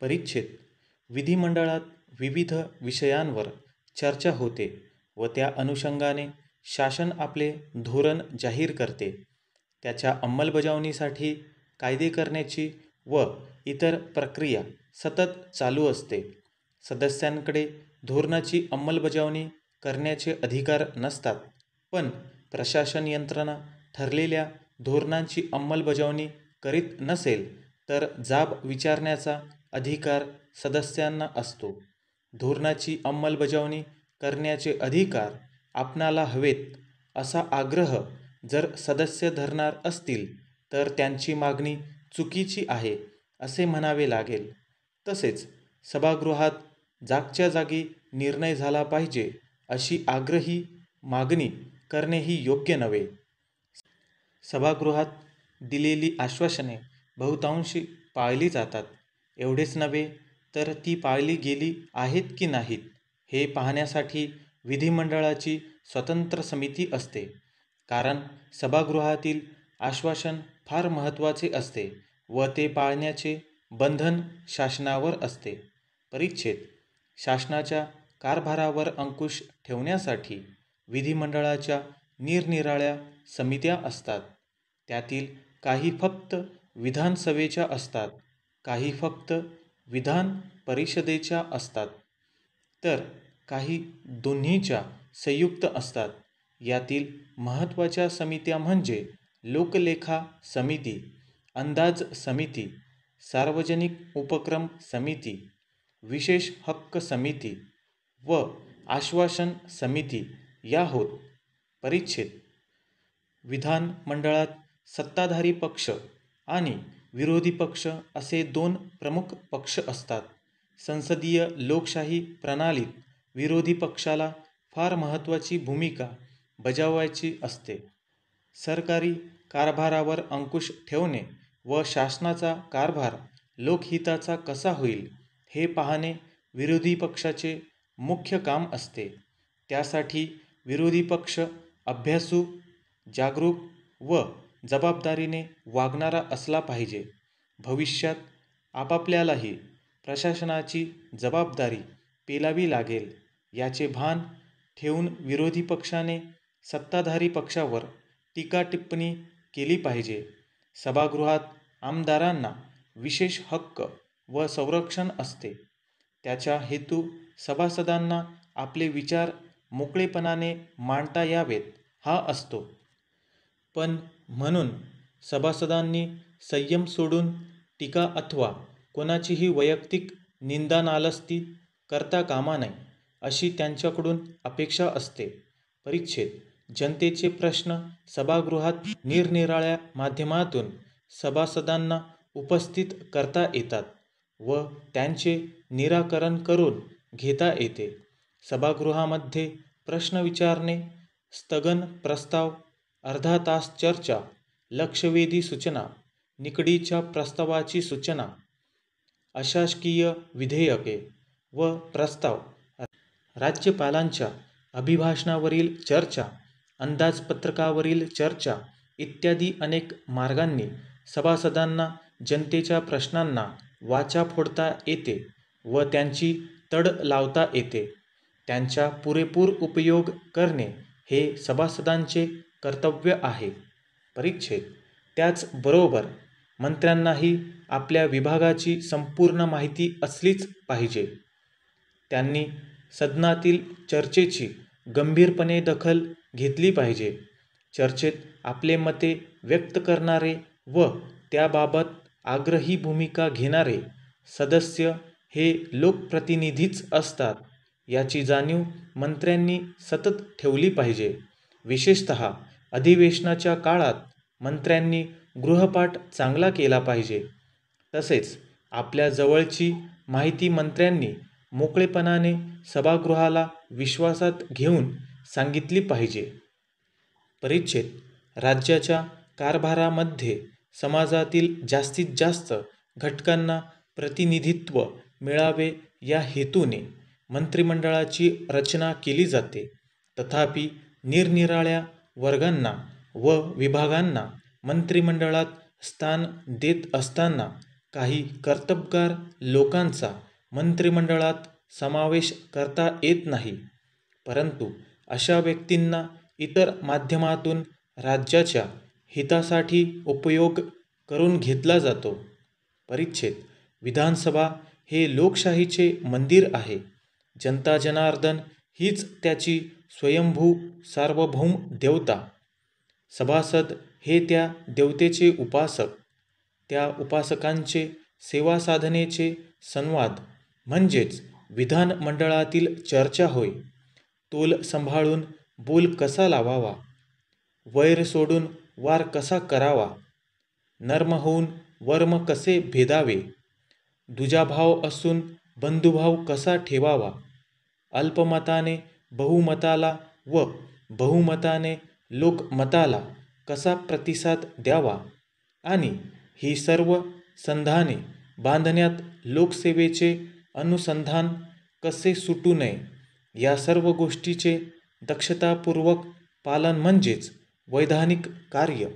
परिच्छेद विधिमंडळात विविध विषयांवर चर्चा होते व त्या अनुषंगाने शासन आपले धोरण जाहीर करते त्याच्या अंमलबजावणीसाठी कायदे करण्याची व इतर प्रक्रिया सतत चालू असते सदस्यांकडे धोरणाची अंमलबजावणी करण्याचे अधिकार नसतात पण प्रशासन यंत्रणा ठरलेल्या धोरणांची अंमलबजावणी करीत नसेल तर जाब विचारण्याचा अधिकार सदस्यांना असतो धोरणाची अंमलबजावणी करण्याचे अधिकार आपणाला हवेत असा आग्रह जर सदस्य धरणार असतील तर त्यांची मागणी चुकीची आहे असे म्हणावे लागेल तसेच सभागृहात जागच्या जागी निर्णय झाला पाहिजे अशी आग्रही मागणी करणेही योग्य नव्हे सभागृहात दिलेली आश्वासने बहुतांशी पाळली जातात एवढेच नव्हे तर ती पाळली गेली आहेत की नाहीत हे पाहण्यासाठी विधिमंडळाची स्वतंत्र समिती असते कारण सभागृहातील आश्वासन फार महत्त्वाचे असते व ते पाळण्याचे बंधन शासनावर असते परिच्छेद शासनाच्या कारभारावर अंकुश ठेवण्यासाठी विधिमंडळाच्या निरनिराळ्या समित्या असतात त्यातील काही फक्त विधानसभेच्या असतात काही फक्त विधान परिषदेच्या असतात तर काही दोन्हीच्या संयुक्त असतात यातील महत्त्वाच्या समित्या म्हणजे लोकलेखा समिती अंदाज समिती सार्वजनिक उपक्रम समिती विशेष हक्क समिती व आश्वासन समिती या होत परिच्छेद विधानमंडळात सत्ताधारी पक्ष आणि विरोधी पक्ष असे दोन प्रमुख पक्ष असतात संसदीय लोकशाही प्रणालीत विरोधी पक्षाला फार महत्त्वाची भूमिका बजावायची असते सरकारी कारभारावर अंकुश ठेवणे व शासनाचा कारभार लोकहिताचा कसा होईल हे पाहणे विरोधी पक्षाचे मुख्य काम असते त्यासाठी विरोधी पक्ष अभ्यासू जागरूक व जबाबदारीने वागणारा असला पाहिजे भविष्यात आपापल्यालाही प्रशासनाची जबाबदारी पेलावी लागेल याचे भान ठेवून विरोधी पक्षाने सत्ताधारी पक्षावर टीका टिप्पणी केली पाहिजे सभागृहात आमदारांना विशेष हक्क व संरक्षण असते त्याच्या हेतू सभासदांना आपले विचार मोकळेपणाने मांडता यावेत हा असतो पण म्हणून सभासदांनी संयम सोडून टीका अथवा कोणाचीही वैयक्तिक निंदा नालस्ती करता कामा नये अशी त्यांच्याकडून अपेक्षा असते परिच्छेद जनतेचे प्रश्न सभागृहात निरनिराळ्या माध्यमातून सभासदांना उपस्थित करता येतात व त्यांचे निराकरण करून घेता येते सभागृहामध्ये प्रश्न विचारणे स्थगन प्रस्ताव अर्धा तास चर्चा लक्षवेधी सूचना निकडीच्या प्रस्तावाची सूचना अशासकीय विधेयके व प्रस्ताव राज्यपालांच्या अभिभाषणावरील चर्चा अंदाजपत्रकावरील चर्चा इत्यादी अनेक मार्गांनी सभासदांना जनतेच्या प्रश्नांना वाचा फोडता येते व त्यांची तड लावता येते त्यांचा पुरेपूर उपयोग करणे हे सभासदांचे कर्तव्य आहे परीक्षेत त्याचबरोबर मंत्र्यांनाही आपल्या विभागाची संपूर्ण माहिती असलीच पाहिजे त्यांनी सदनातील चर्चेची गंभीरपणे दखल घेतली पाहिजे चर्चेत आपले मते व्यक्त करणारे व त्याबाबत आग्रही भूमिका घेणारे सदस्य हे लोकप्रतिनिधीच असतात याची जाणीव मंत्र्यांनी सतत ठेवली पाहिजे विशेषत अधिवेशनाच्या काळात मंत्र्यांनी गृहपाठ चांगला केला पाहिजे तसेच आपल्या जवळची माहिती मंत्र्यांनी मोकळेपणाने सभागृहाला विश्वासात घेऊन सांगितली पाहिजे परिच्छेद राज्याच्या कारभारामध्ये समाजातील जास्तीत जास्त घटकांना प्रतिनिधित्व मिळावे या हेतूने मंत्रिमंडळाची रचना केली जाते तथापि निरनिराळ्या वर्गांना व विभागांना मंत्रिमंडळात स्थान देत असताना काही कर्तबगार लोकांचा मंत्रिमंडळात समावेश करता येत नाही परंतु अशा व्यक्तींना इतर माध्यमातून राज्याच्या हितासाठी उपयोग करून घेतला जातो परिच्छेद विधानसभा हे लोकशाहीचे मंदिर आहे जनता जनार्दन हीच त्याची स्वयंभू सार्वभौम देवता सभासद हे त्या देवतेचे उपासक त्या उपासकांचे सेवा साधनेचे संवाद म्हणजेच विधानमंडळातील चर्चा होय तोल सांभाळून बोल कसा लावावा वैर सोडून वार कसा करावा नर्म होऊन वर्म कसे भेदावे दुजाभाव असून बंधुभाव कसा ठेवावा अल्पमताने बहुमताला व बहुमताने लोकमताला कसा प्रतिसाद द्यावा आणि ही सर्व संधाने बांधण्यात लोकसेवेचे अनुसंधान कसे सुटू नये या सर्व गोष्टीचे दक्षतापूर्वक पालन म्हणजेच वैधानिक कार्य